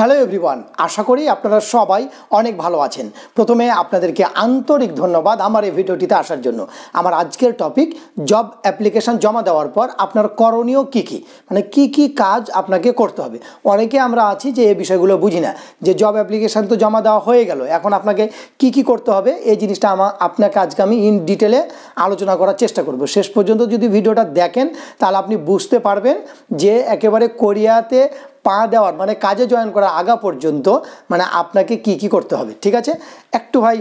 hello everyone আশা করি আপনারা সবাই অনেক ভালো আছেন প্রথমে আপনাদেরকে আন্তরিক ধন্যবাদ আমার এই ভিডিওটিতে আসার জন্য আমার আজকের টপিক জব অ্যাপ্লিকেশান জমা দেওয়ার পর আপনার করণীয় কি কি মানে কি কি কাজ আপনাকে করতে হবে অনেকে আমরা আছি যে এই বিষয়গুলো বুঝি না যে জব অ্যাপ্লিকেশান তো জমা দেওয়া হয়ে গেল এখন আপনাকে কি কি করতে হবে এই জিনিসটা আমার আপনাকে আজকে আমি ইন ডিটেলে আলোচনা করার চেষ্টা করব শেষ পর্যন্ত যদি ভিডিওটা দেখেন তাহলে আপনি বুঝতে পারবেন যে একেবারে কোরিয়াতে পা দেওয়ার মানে কাজে জয়েন করার আগা পর্যন্ত মানে আপনাকে কি কি করতে হবে ঠিক আছে একটু ভাই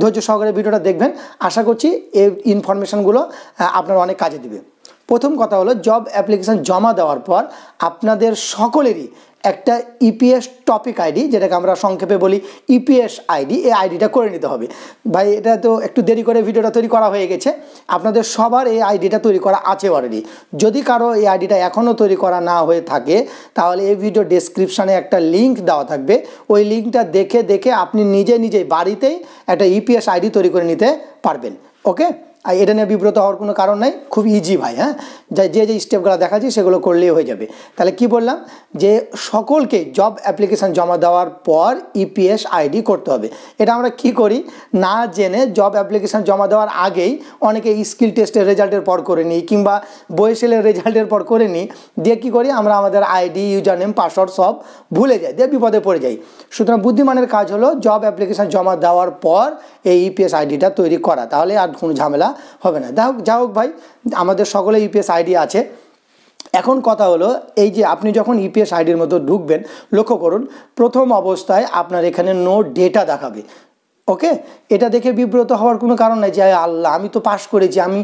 ধৈর্য সহকারে ভিডিওটা দেখবেন আশা করছি এই ইনফরমেশানগুলো আপনার অনেক কাজে দেবে প্রথম কথা হলো জব অ্যাপ্লিকেশান জমা দেওয়ার পর আপনাদের সকলেরই একটা ইপিএস টপিক আইডি যেটাকে আমরা সংক্ষেপে বলি ইপিএস e আইডি এই আইডিটা করে নিতে হবে ভাই এটা তো একটু দেরি করে ভিডিওটা তৈরি করা হয়ে গেছে আপনাদের সবার এই আইডিটা তৈরি করা আছে অলরেডি যদি কারো এই আইডিটা এখনও তৈরি করা না হয়ে থাকে তাহলে এই ভিডিও ডেসক্রিপশানে একটা লিঙ্ক দেওয়া থাকবে ওই লিঙ্কটা দেখে দেখে আপনি নিজে নিজেই বাড়িতেই একটা ইপিএস e আইডি তৈরি করে নিতে পারবেন ওকে আর এটা নিয়ে বিব্রত হওয়ার কোনো কারণ নাই খুব ইজি ভাই হ্যাঁ যা যে যে স্টেপগুলো দেখাচ্ছি সেগুলো করলেই হয়ে যাবে তাহলে কি বললাম যে সকলকে জব অ্যাপ্লিকেশান জমা দেওয়ার পর ইপিএস e আইডি করতে হবে এটা আমরা কি করি না জেনে জব অ্যাপ্লিকেশান জমা দেওয়ার আগেই অনেকে স্কিল টেস্টের রেজাল্টের পর করে নিই কিংবা বয়সেলের রেজাল্টের পর করে নিই দিয়ে কী করি আমরা আমাদের আইডি ইউজার নেম পাসওয়ার্ড সব ভুলে যাই দিয়ে বিপদে পড়ে যাই সুতরাং বুদ্ধিমানের কাজ হলো জব অ্যাপ্লিকেশান জমা দেওয়ার পর এই ইপিএস e আইডিটা তৈরি করা তাহলে আর কোনো ঝামেলা হবে না যা হোক যা হোক ভাই আমাদের সকলে ইউপিএস e আইডি আছে এখন কথা হলো এই যে আপনি যখন ইপিএস আইডির মতো ঢুকবেন লক্ষ্য করুন প্রথম অবস্থায় আপনার এখানে নো ডেটা দেখাবে ওকে এটা দেখে বিব্রত হওয়ার কোনো কারণ নাই যে আল্লাহ আমি তো পাশ করেছি আমি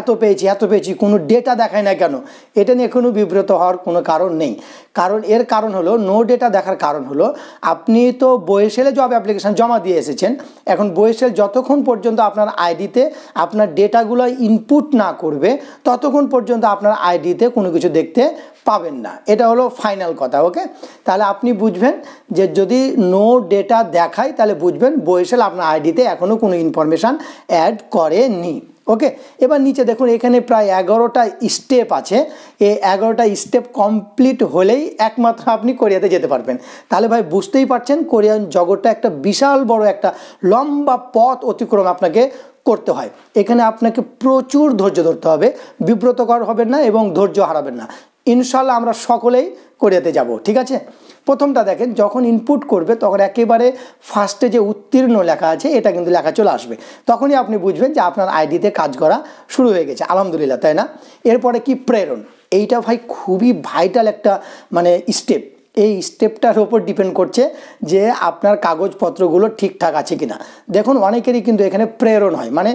এত পেয়েছি এত পেয়েছি কোনো ডেটা দেখায় না কেন এটা নিয়ে কোনো বিব্রত হওয়ার কোনো কারণ নেই কারণ এর কারণ হলো নো ডেটা দেখার কারণ হলো আপনি তো বয়েসেলে জব অ্যাপ্লিকেশান জমা দিয়ে এসেছেন এখন বয়েসেল যতক্ষণ পর্যন্ত আপনার আইডিতে আপনার ডেটাগুলো ইনপুট না করবে ততক্ষণ পর্যন্ত আপনার আইডিতে কোনো কিছু দেখতে পাবেন না এটা হলো ফাইনাল কথা ওকে তাহলে আপনি বুঝবেন যে যদি নো ডেটা দেখায় তাহলে বুঝবেন বইসেল আপনার আইডিতে এখনও কোনো ইনফরমেশান অ্যাড করেনি ওকে এবার নিচে দেখুন এখানে প্রায় এগারোটা স্টেপ আছে এই এগারোটা স্টেপ কমপ্লিট হলেই একমাত্র আপনি কোরিয়াতে যেতে পারবেন তাহলে ভাই বুঝতেই পারছেন কোরিয়ান জগৎটা একটা বিশাল বড় একটা লম্বা পথ অতিক্রম আপনাকে করতে হয় এখানে আপনাকে প্রচুর ধৈর্য ধরতে হবে বিব্রতকর হবেন না এবং ধৈর্য হারাবেন না ইনশাল্লাহ আমরা সকলেই করিয়াতে যাব ঠিক আছে প্রথমটা দেখেন যখন ইনপুট করবে তখন একেবারে ফার্স্টে যে উত্তীর্ণ লেখা আছে এটা কিন্তু লেখা চলে আসবে তখনই আপনি বুঝবেন যে আপনার আইডিতে কাজ করা শুরু হয়ে গেছে আলহামদুলিল্লাহ তাই না এরপরে কি প্রেরণ এইটা ভাই খুবই ভাইটাল একটা মানে স্টেপ এই স্টেপটার ওপর ডিপেন্ড করছে যে আপনার কাগজপত্রগুলো ঠিকঠাক আছে কিনা দেখুন অনেকেরই কিন্তু এখানে প্রেরণ হয় মানে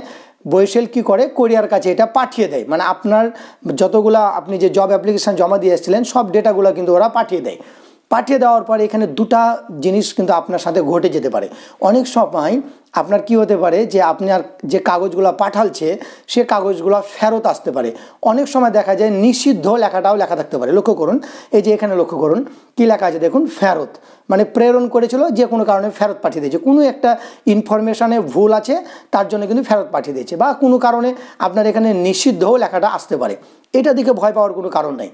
বৈশেল কি করে কোরিয়ার কাছে এটা পাঠিয়ে দেয় মানে আপনার যতগুলো আপনি যে জব অ্যাপ্লিকেশান জমা দিয়ে এসেছিলেন সব ডেটাগুলো কিন্তু ওরা পাঠিয়ে দেয় পাঠিয়ে দেওয়ার পরে এখানে দুটা জিনিস কিন্তু আপনার সাথে ঘটে যেতে পারে অনেক সময় আপনার কি হতে পারে যে আপনার যে কাগজগুলো পাঠালছে সে কাগজগুলো ফেরত আসতে পারে অনেক সময় দেখা যায় নিষিদ্ধ লেখাটাও লেখা থাকতে পারে লক্ষ্য করুন এই যে এখানে লক্ষ্য করুন কী লেখা আছে দেখুন ফেরত মানে প্রেরণ করেছিল যে কোনো কারণে ফেরত পাঠিয়ে দিয়েছে কোনো একটা ইনফরমেশানে ভুল আছে তার জন্য কিন্তু ফেরত পাঠিয়ে দিয়েছে বা কোনো কারণে আপনার এখানে নিষিদ্ধও লেখাটা আসতে পারে এটা দিকে ভয় পাওয়ার কোনো কারণ নাই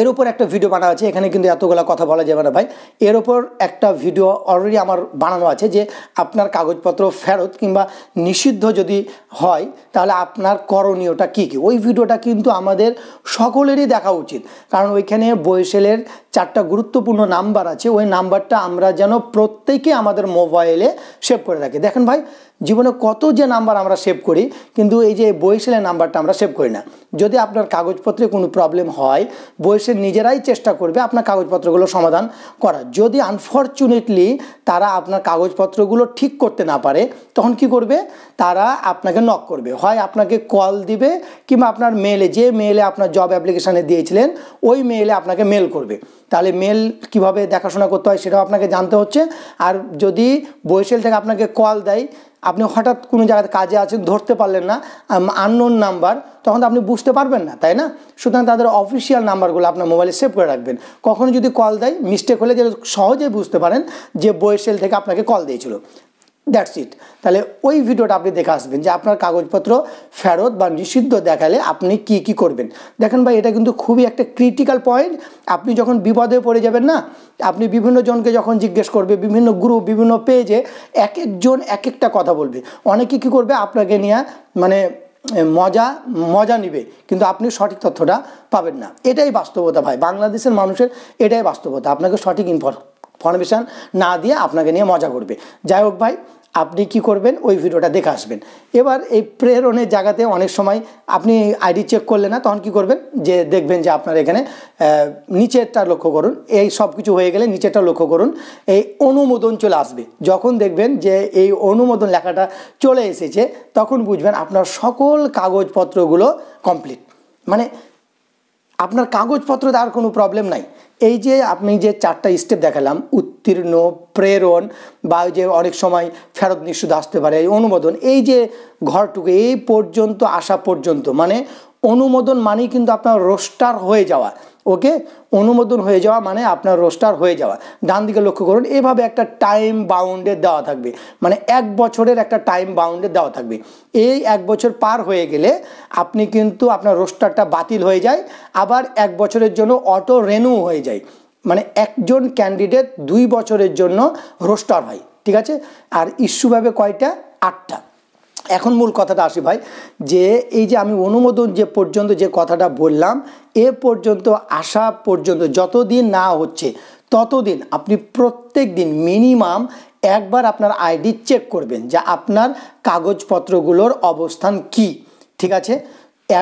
এর উপর একটা ভিডিও বানানো আছে এখানে কিন্তু এতগুলো কথা বলা যাবে না ভাই এর উপর একটা ভিডিও অলরেডি আমার বানানো আছে যে আপনার কাগজপত্র ফেরত কিংবা নিষিদ্ধ যদি হয় তাহলে আপনার করণীয়টা কী কী ওই ভিডিওটা কিন্তু আমাদের সকলেরই দেখা উচিত কারণ ওইখানে বৈশেলের চারটা গুরুত্বপূর্ণ নাম্বার আছে ওই নাম্বারটা আমরা যেন প্রত্যেকে আমাদের মোবাইলে সেভ করে রাখি দেখেন ভাই জীবনে কত যে নাম্বার আমরা সেভ করি কিন্তু এই যে বয়সেলের নাম্বারটা আমরা সেভ করি না যদি আপনার কাগজপত্রে কোনো প্রবলেম হয় বয়সের নিজেরাই চেষ্টা করবে আপনার কাগজপত্রগুলো সমাধান করা যদি আনফর্চুনেটলি তারা আপনার কাগজপত্রগুলো ঠিক করতে না পারে তখন কি করবে তারা আপনাকে নক করবে হয় আপনাকে কল দিবে কিংবা আপনার মেলে যে মেলে আপনার জব অ্যাপ্লিকেশানে দিয়েছিলেন ওই মেলে আপনাকে মেল করবে তাহলে মেল কিভাবে দেখাশোনা করতে হয় সেটাও আপনাকে জানতে হচ্ছে আর যদি বৈশাল থেকে আপনাকে কল দেয় আপনি হঠাৎ কোনো জায়গাতে কাজে আছেন ধরতে পারলেন না আননোন নাম্বার তখন তো আপনি বুঝতে পারবেন না তাই না সুতরাং তাদের অফিসিয়াল নাম্বারগুলো আপনার মোবাইলে সেভ করে রাখবেন কখনো যদি কল দেয় মিস্টেক হলে যে সহজেই বুঝতে পারেন যে বইয়ের সেল থেকে আপনাকে কল দিয়েছিল দ্যাটস ইট তাহলে ওই ভিডিওটা আপনি দেখে আসবেন যে আপনার কাগজপত্র ফেরত বা নিষিদ্ধ দেখালে আপনি কি কি করবেন দেখেন ভাই এটা কিন্তু খুবই একটা ক্রিটিক্যাল পয়েন্ট আপনি যখন বিপদে পড়ে যাবেন না আপনি বিভিন্ন জনকে যখন জিজ্ঞেস করবে বিভিন্ন গ্রুপ বিভিন্ন পেজে এক একজন এক একটা কথা বলবে অনেকে কি করবে আপনাকে নিয়ে মানে মজা মজা নিবে কিন্তু আপনি সঠিক তথ্যটা পাবেন না এটাই বাস্তবতা ভাই বাংলাদেশের মানুষের এটাই বাস্তবতা আপনাকে সঠিক ইনফর পারমিশন না দিয়ে আপনাকে নিয়ে মজা করবে যাই হোক ভাই আপনি কি করবেন ওই ভিডিওটা দেখে আসবেন এবার এই প্রেরণের জায়গাতে অনেক সময় আপনি আইডি চেক করলে না তখন কি করবেন যে দেখবেন যে আপনার এখানে নিচেরটা লক্ষ্য করুন এই সব কিছু হয়ে গেলে নিচেরটা লক্ষ্য করুন এই অনুমোদন চলে আসবে যখন দেখবেন যে এই অনুমোদন লেখাটা চলে এসেছে তখন বুঝবেন আপনার সকল কাগজপত্রগুলো কমপ্লিট মানে আপনার কাগজপত্র আর কোনো প্রবলেম নাই এই যে আপনি যে চারটা স্টেপ দেখালাম উত্তীর্ণ প্রেরণ বা যে অনেক সময় ফেরত নিঃশুদ্ধ আসতে পারে এই অনুমোদন এই যে ঘরটুকু এই পর্যন্ত আসা পর্যন্ত মানে অনুমোদন মানেই কিন্তু আপনার রোস্টার হয়ে যাওয়া ওকে অনুমোদন হয়ে যাওয়া মানে আপনার রোস্টার হয়ে যাওয়া ডান দিকে লক্ষ্য করুন এভাবে একটা টাইম বাউন্ডে দেওয়া থাকবে মানে এক বছরের একটা টাইম বাউন্ডে দেওয়া থাকবে এই এক বছর পার হয়ে গেলে আপনি কিন্তু আপনার রোস্টারটা বাতিল হয়ে যায় আবার এক বছরের জন্য অটো রেনু হয়ে যায় মানে একজন ক্যান্ডিডেট দুই বছরের জন্য রোস্টার হয় ঠিক আছে আর ইস্যুভাবে কয়টা আটটা এখন মূল কথাটা আসি ভাই যে এই যে আমি অনুমোদন যে পর্যন্ত যে কথাটা বললাম এ পর্যন্ত আসা পর্যন্ত যতদিন না হচ্ছে ততদিন আপনি প্রত্যেক দিন মিনিমাম একবার আপনার আইডি চেক করবেন যে আপনার কাগজপত্রগুলোর অবস্থান কি ঠিক আছে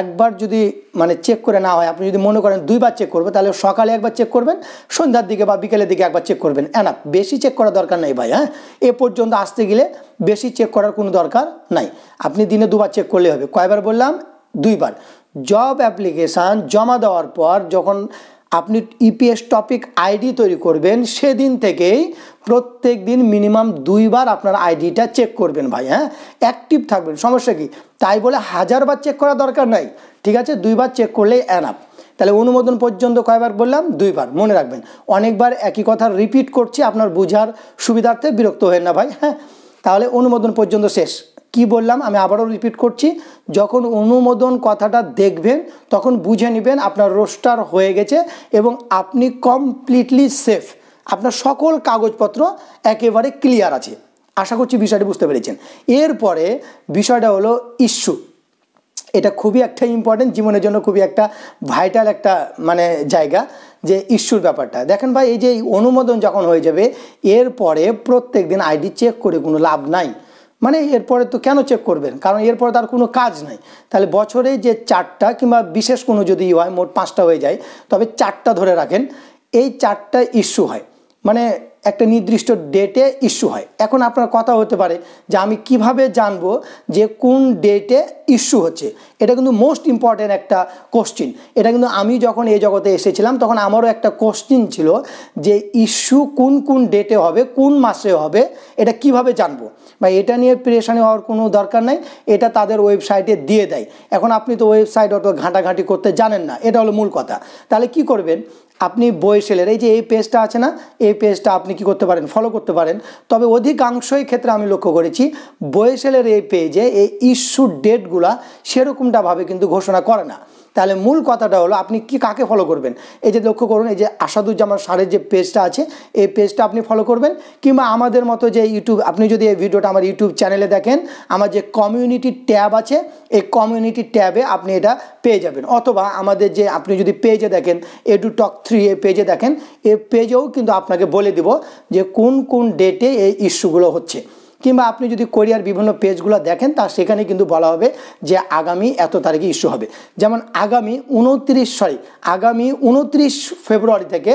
একবার যদি মানে চেক করে না হয় আপনি যদি মনে করেন দুইবার চেক করবেন তাহলে সকালে একবার চেক করবেন সন্ধ্যার দিকে বা বিকেলের দিকে একবার চেক করবেন না বেশি চেক করার দরকার নেই ভাই হ্যাঁ এ পর্যন্ত আসতে গেলে বেশি চেক করার কোনো দরকার নাই আপনি দিনে দুবার চেক করলে হবে কয়বার বললাম দুইবার জব অ্যাপ্লিকেশান জমা দেওয়ার পর যখন আপনি ইপিএস টপিক আইডি তৈরি করবেন সেদিন থেকেই প্রত্যেক দিন মিনিমাম দুইবার আপনার আইডিটা চেক করবেন ভাই হ্যাঁ অ্যাক্টিভ থাকবেন সমস্যা কি তাই বলে হাজারবার চেক করা দরকার নাই ঠিক আছে দুইবার চেক করলেই অ্যানাপ তাহলে অনুমোদন পর্যন্ত কয়বার বললাম দুইবার মনে রাখবেন অনেকবার একই কথা রিপিট করছি আপনার বুঝার সুবিধার্থে বিরক্ত হয়ে না ভাই হ্যাঁ তাহলে অনুমোদন পর্যন্ত শেষ কি বললাম আমি আবারও রিপিট করছি যখন অনুমোদন কথাটা দেখবেন তখন বুঝে নেবেন আপনার রোস্টার হয়ে গেছে এবং আপনি কমপ্লিটলি সেফ আপনার সকল কাগজপত্র একেবারে ক্লিয়ার আছে আশা করছি বিষয়টি বুঝতে পেরেছেন এরপরে বিষয়টা হলো ইস্যু এটা খুবই একটা ইম্পর্টেন্ট জীবনের জন্য খুবই একটা ভাইটাল একটা মানে জায়গা যে ইস্যুর ব্যাপারটা দেখেন ভাই এই যে অনুমোদন যখন হয়ে যাবে এরপরে প্রত্যেক দিন আইডি চেক করে কোনো লাভ নাই মানে এরপরে তো কেন চেক করবেন কারণ এরপরে তার কোনো কাজ নাই তাহলে বছরে যে চারটা কিংবা বিশেষ কোনো যদি হয় মোট পাঁচটা হয়ে যায় তবে চারটা ধরে রাখেন এই চারটা ইস্যু হয় মানে একটা নির্দিষ্ট ডেটে ইস্যু হয় এখন আপনার কথা হতে পারে যে আমি কিভাবে জানব যে কোন ডেটে ইস্যু হচ্ছে এটা কিন্তু মোস্ট ইম্পর্ট্যান্ট একটা কোশ্চিন এটা কিন্তু আমি যখন এই জগতে এসেছিলাম তখন আমারও একটা কোশ্চিন ছিল যে ইস্যু কোন কোন ডেটে হবে কোন মাসে হবে এটা কিভাবে জানবো বা এটা নিয়ে প্রেশানি হওয়ার কোনো দরকার নেই এটা তাদের ওয়েবসাইটে দিয়ে দেয় এখন আপনি তো ওয়েবসাইট অত ঘাঁটাঘাঁটি করতে জানেন না এটা হলো মূল কথা তাহলে কি করবেন আপনি বই সেলের এই যে এই পেজটা আছে না এই পেজটা আপনি কি করতে পারেন ফলো করতে পারেন তবে অধিকাংশই ক্ষেত্রে আমি লক্ষ্য করেছি বই সেলের এই পেজে এই ইস্যু ডেটগুলা সেরকমটাভাবে কিন্তু ঘোষণা করে না তাহলে মূল কথাটা হলো আপনি কি কাকে ফলো করবেন এই যে লক্ষ্য করুন এই যে আসাদুজ্জামান সারের যে পেজটা আছে এই পেজটা আপনি ফলো করবেন কিংবা আমাদের মতো যে ইউটিউব আপনি যদি এই ভিডিওটা আমার ইউটিউব চ্যানেলে দেখেন আমার যে কমিউনিটি ট্যাব আছে এই কমিউনিটি ট্যাবে আপনি এটা পেয়ে যাবেন অথবা আমাদের যে আপনি যদি পেজে দেখেন এ টু টক থ্রি এ পেজে দেখেন এ পেজেও কিন্তু আপনাকে বলে দিব যে কোন কোন ডেটে এই ইস্যুগুলো হচ্ছে কিংবা আপনি যদি কোরিয়ার বিভিন্ন পেজগুলো দেখেন তা সেখানে কিন্তু বলা হবে যে আগামী এত তারিখে ইস্যু হবে যেমন আগামী উনত্রিশ সরি আগামী উনত্রিশ ফেব্রুয়ারি থেকে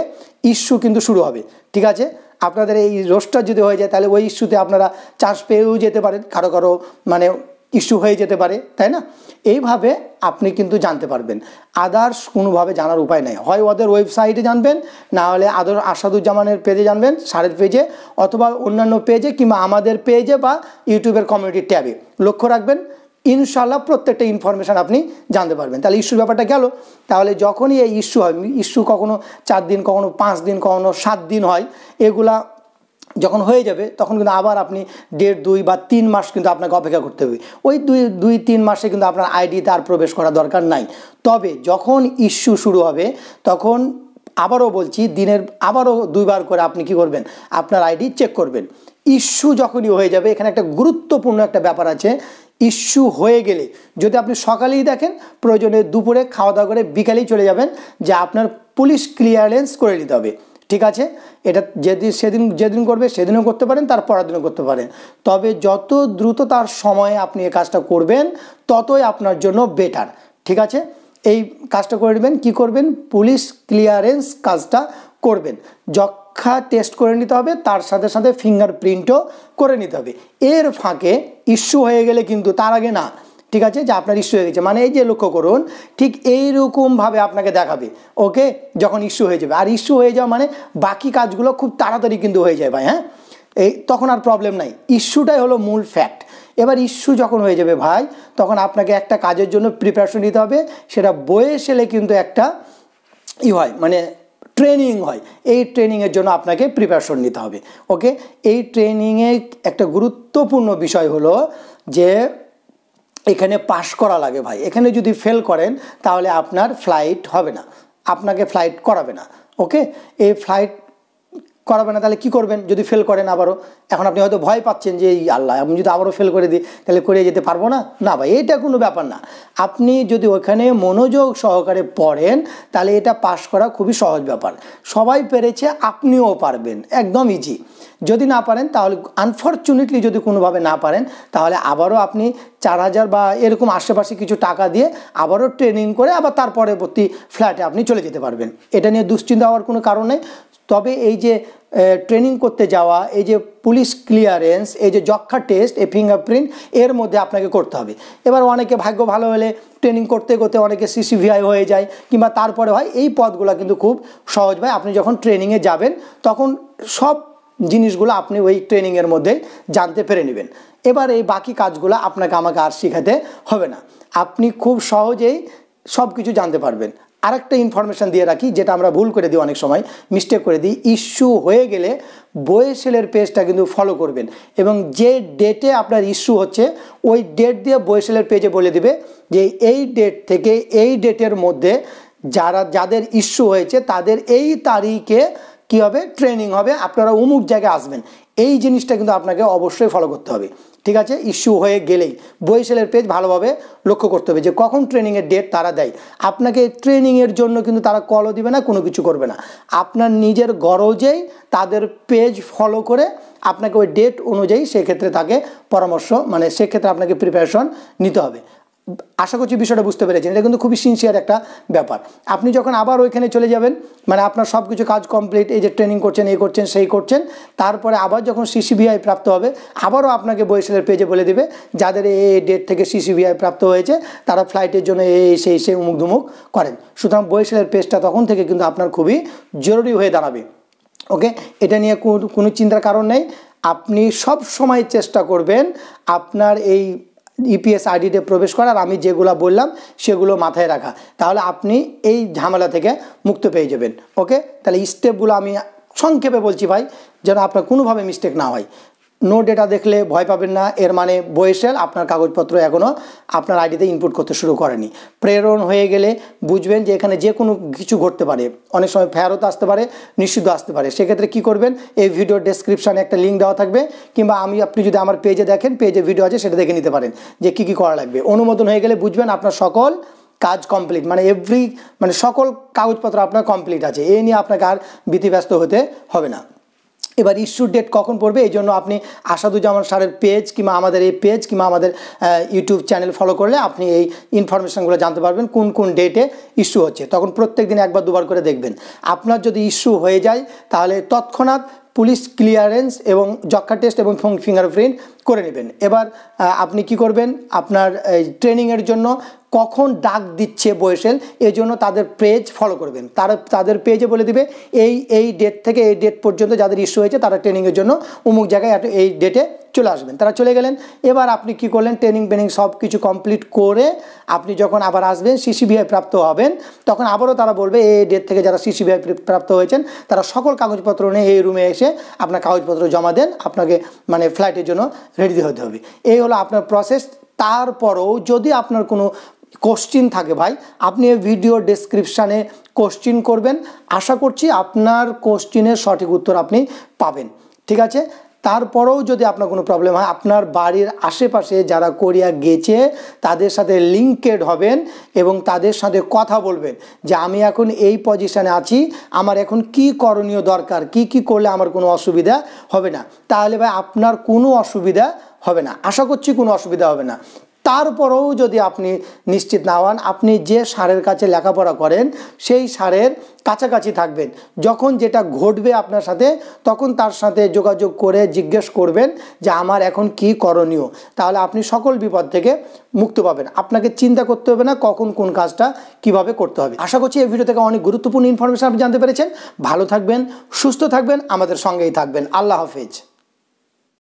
ইস্যু কিন্তু শুরু হবে ঠিক আছে আপনাদের এই রোস্টার যদি হয়ে যায় তাহলে ওই ইস্যুতে আপনারা চান্স পেয়েও যেতে পারেন কারো কারো মানে ইস্যু হয়ে যেতে পারে তাই না এইভাবে আপনি কিন্তু জানতে পারবেন আদার্স কোনোভাবে জানার উপায় নেই হয় ওদের ওয়েবসাইটে জানবেন না হলে আদর আসাদুজ্জামানের পেজে জানবেন সারের পেজে অথবা অন্যান্য পেজে কিংবা আমাদের পেজে বা ইউটিউবের কমিউনিটি ট্যাবে লক্ষ্য রাখবেন ইনশাল্লাহ প্রত্যেকটা ইনফরমেশান আপনি জানতে পারবেন তাহলে ইস্যুর ব্যাপারটা গেল তাহলে যখনই এই ইস্যু হয় ইস্যু কখনো চার দিন কখনো পাঁচ দিন কখনো সাত দিন হয় এগুলা যখন হয়ে যাবে তখন কিন্তু আবার আপনি দেড় দুই বা তিন মাস কিন্তু আপনাকে অপেক্ষা করতে হবে ওই দুই দুই তিন মাসে কিন্তু আপনার আইডিতে আর প্রবেশ করা দরকার নাই তবে যখন ইস্যু শুরু হবে তখন আবারও বলছি দিনের আবারও দুইবার করে আপনি কি করবেন আপনার আইডি চেক করবেন ইস্যু যখনই হয়ে যাবে এখানে একটা গুরুত্বপূর্ণ একটা ব্যাপার আছে ইস্যু হয়ে গেলে যদি আপনি সকালেই দেখেন প্রয়োজনে দুপুরে খাওয়া দাওয়া করে বিকালেই চলে যাবেন যে আপনার পুলিশ ক্লিয়ারেন্স করে নিতে হবে ঠিক আছে এটা যেদিন সেদিন যেদিন করবে সেদিনও করতে পারেন তার পরের দিনও করতে পারেন তবে যত দ্রুত তার সময়ে আপনি এই কাজটা করবেন ততই আপনার জন্য বেটার ঠিক আছে এই কাজটা করে নেবেন কী করবেন পুলিশ ক্লিয়ারেন্স কাজটা করবেন যক্ষা টেস্ট করে নিতে হবে তার সাথে সাথে ফিঙ্গার প্রিন্টও করে নিতে হবে এর ফাঁকে ইস্যু হয়ে গেলে কিন্তু তার আগে না ঠিক আছে যে আপনার ইস্যু হয়ে গেছে মানে এই যে লক্ষ্য করুন ঠিক এইরকমভাবে আপনাকে দেখাবে ওকে যখন ইস্যু হয়ে যাবে আর ইস্যু হয়ে যাওয়া মানে বাকি কাজগুলো খুব তাড়াতাড়ি কিন্তু হয়ে যায় ভাই হ্যাঁ এই তখন আর প্রবলেম নাই ইস্যুটাই হলো মূল ফ্যাক্ট এবার ইস্যু যখন হয়ে যাবে ভাই তখন আপনাকে একটা কাজের জন্য প্রিপারেশন নিতে হবে সেটা বইয়ে সেলে কিন্তু একটা ই হয় মানে ট্রেনিং হয় এই ট্রেনিংয়ের জন্য আপনাকে প্রিপারেশন নিতে হবে ওকে এই ট্রেনিংয়ে একটা গুরুত্বপূর্ণ বিষয় হলো যে এখানে পাশ করা লাগে ভাই এখানে যদি ফেল করেন তাহলে আপনার ফ্লাইট হবে না আপনাকে ফ্লাইট করাবে না ওকে এই ফ্লাইট করাবে না তাহলে কী করবেন যদি ফেল করেন আবারও এখন আপনি হয়তো ভয় পাচ্ছেন যে এই আল্লাহ আমি যদি আবারও ফেল করে দিই তাহলে করে যেতে পারবো না না ভাই এটা কোনো ব্যাপার না আপনি যদি ওখানে মনোযোগ সহকারে পড়েন তাহলে এটা পাশ করা খুবই সহজ ব্যাপার সবাই পেরেছে আপনিও পারবেন একদম ইজি যদি না পারেন তাহলে আনফর্চুনেটলি যদি কোনোভাবে না পারেন তাহলে আবারও আপনি চার হাজার বা এরকম আশেপাশে কিছু টাকা দিয়ে আবারও ট্রেনিং করে আবার তার পরবর্তী ফ্ল্যাটে আপনি চলে যেতে পারবেন এটা নিয়ে দুশ্চিন্তা হওয়ার কোনো কারণ নেই তবে এই যে ট্রেনিং করতে যাওয়া এই যে পুলিশ ক্লিয়ারেন্স এই যে যক্ষা টেস্ট এই ফিঙ্গারপ্রিন্ট এর মধ্যে আপনাকে করতে হবে এবার অনেকে ভাগ্য ভালো হলে ট্রেনিং করতে করতে অনেকে সিসিভিআই হয়ে যায় কিংবা তারপরে হয় এই পদগুলো কিন্তু খুব সহজ ভাই আপনি যখন ট্রেনিংয়ে যাবেন তখন সব জিনিসগুলো আপনি ওই ট্রেনিংয়ের মধ্যে জানতে পেরে নেবেন এবার এই বাকি কাজগুলো আপনাকে আমাকে আর শেখাতে হবে না আপনি খুব সহজেই সব কিছু জানতে পারবেন আরেকটা ইনফরমেশান দিয়ে রাখি যেটা আমরা ভুল করে দিই অনেক সময় মিস্টেক করে দিই ইস্যু হয়ে গেলে বইয়ের সেলের পেজটা কিন্তু ফলো করবেন এবং যে ডেটে আপনার ইস্যু হচ্ছে ওই ডেট দিয়ে বইয়ের সেলের পেজে বলে দিবে যে এই ডেট থেকে এই ডেটের মধ্যে যারা যাদের ইস্যু হয়েছে তাদের এই তারিখে কি হবে ট্রেনিং হবে আপনারা অমুক জায়গায় আসবেন এই জিনিসটা কিন্তু আপনাকে অবশ্যই ফলো করতে হবে ঠিক আছে ইস্যু হয়ে গেলেই বই সেলের পেজ ভালোভাবে লক্ষ্য করতে হবে যে কখন ট্রেনিংয়ের ডেট তারা দেয় আপনাকে ট্রেনিংয়ের জন্য কিন্তু তারা কলও দিবে না কোনো কিছু করবে না আপনার নিজের গরজেই তাদের পেজ ফলো করে আপনাকে ওই ডেট অনুযায়ী সেক্ষেত্রে তাকে পরামর্শ মানে সেক্ষেত্রে আপনাকে প্রিপারেশন নিতে হবে আশা করছি বিষয়টা বুঝতে পেরেছেন এটা কিন্তু খুবই সিনসিয়ার একটা ব্যাপার আপনি যখন আবার ওইখানে চলে যাবেন মানে আপনার সব কিছু কাজ কমপ্লিট এই যে ট্রেনিং করছেন এই করছেন সেই করছেন তারপরে আবার যখন সিসিবিআই প্রাপ্ত হবে আবারও আপনাকে বইসেলের পেজে বলে দিবে যাদের এই ডেট থেকে সিসিবিআই প্রাপ্ত হয়েছে তারা ফ্লাইটের জন্য এই সেই সেই উমুক ধুমুক করেন সুতরাং বইসেলের পেজটা তখন থেকে কিন্তু আপনার খুবই জরুরি হয়ে দাঁড়াবে ওকে এটা নিয়ে কোনো চিন্তার কারণ নেই আপনি সব সময় চেষ্টা করবেন আপনার এই ইপিএস e আইডিতে প্রবেশ করার আমি যেগুলো বললাম সেগুলো মাথায় রাখা তাহলে আপনি এই ঝামেলা থেকে মুক্ত পেয়ে যাবেন ওকে তাহলে স্টেপগুলো আমি সংক্ষেপে বলছি ভাই যেন আপনার কোনোভাবে মিস্টেক না হয় নো ডেটা দেখলে ভয় পাবেন না এর মানে বয়েসেল আপনার কাগজপত্র এখনও আপনার আইডিতে ইনপুট করতে শুরু করেনি প্রেরণ হয়ে গেলে বুঝবেন যে এখানে যে কোনো কিছু ঘটতে পারে অনেক সময় ফেরত আসতে পারে নিষিদ্ধ আসতে পারে সেক্ষেত্রে কি করবেন এই ভিডিও ডেসক্রিপশানে একটা লিঙ্ক দেওয়া থাকবে কিংবা আমি আপনি যদি আমার পেজে দেখেন পেজে ভিডিও আছে সেটা দেখে নিতে পারেন যে কী কী করা লাগবে অনুমোদন হয়ে গেলে বুঝবেন আপনার সকল কাজ কমপ্লিট মানে এভরি মানে সকল কাগজপত্র আপনার কমপ্লিট আছে এই নিয়ে আপনাকে আর ব্যস্ত হতে হবে না এবার ইস্যুর ডেট কখন পড়বে এই জন্য আপনি আসাদুজ্জামান স্যারের পেজ কিংবা আমাদের এই পেজ কিংবা আমাদের ইউটিউব চ্যানেল ফলো করলে আপনি এই ইনফরমেশানগুলো জানতে পারবেন কোন কোন ডেটে ইস্যু হচ্ছে তখন প্রত্যেক দিন একবার দুবার করে দেখবেন আপনার যদি ইস্যু হয়ে যায় তাহলে তৎক্ষণাৎ পুলিশ ক্লিয়ারেন্স এবং যক্ষা টেস্ট এবং ফিঙ্গার প্রিন্ট করে নেবেন এবার আপনি কি করবেন আপনার ট্রেনিংয়ের জন্য কখন ডাক দিচ্ছে এই জন্য তাদের পেজ ফলো করবেন তারা তাদের পেজে বলে দিবে এই এই ডেট থেকে এই ডেট পর্যন্ত যাদের ইস্যু হয়েছে তারা ট্রেনিংয়ের জন্য অমুক জায়গায় এই ডেটে চলে আসবেন তারা চলে গেলেন এবার আপনি কি করলেন ট্রেনিং বেনিং সব কিছু কমপ্লিট করে আপনি যখন আবার আসবেন সিসিবিআই প্রাপ্ত হবেন তখন আবারও তারা বলবে এই ডেট থেকে যারা সিসিবিআই প্রাপ্ত হয়েছেন তারা সকল কাগজপত্র নিয়ে এই রুমে এসে আপনার কাগজপত্র জমা দেন আপনাকে মানে ফ্লাইটের জন্য রেডি হতে হবে এই হলো আপনার প্রসেস তারপরও যদি আপনার কোনো কোশ্চিন থাকে ভাই আপনি ভিডিও ডেসক্রিপশানে কোশ্চিন করবেন আশা করছি আপনার কোশ্চিনের সঠিক উত্তর আপনি পাবেন ঠিক আছে তারপরেও যদি আপনার কোনো প্রবলেম হয় আপনার বাড়ির আশেপাশে যারা কোরিয়া গেছে তাদের সাথে লিঙ্কেড হবেন এবং তাদের সাথে কথা বলবেন যে আমি এখন এই পজিশানে আছি আমার এখন কি করণীয় দরকার কি কি করলে আমার কোনো অসুবিধা হবে না তাহলে ভাই আপনার কোনো অসুবিধা হবে না আশা করছি কোনো অসুবিধা হবে না তারপরেও যদি আপনি নিশ্চিত না হন আপনি যে সারের কাছে লেখাপড়া করেন সেই সারের কাছাকাছি থাকবেন যখন যেটা ঘটবে আপনার সাথে তখন তার সাথে যোগাযোগ করে জিজ্ঞেস করবেন যে আমার এখন কি করণীয় তাহলে আপনি সকল বিপদ থেকে মুক্ত পাবেন আপনাকে চিন্তা করতে হবে না কখন কোন কাজটা কিভাবে করতে হবে আশা করছি এই ভিডিও থেকে অনেক গুরুত্বপূর্ণ ইনফরমেশন আপনি জানতে পেরেছেন ভালো থাকবেন সুস্থ থাকবেন আমাদের সঙ্গেই থাকবেন আল্লাহ হাফিজ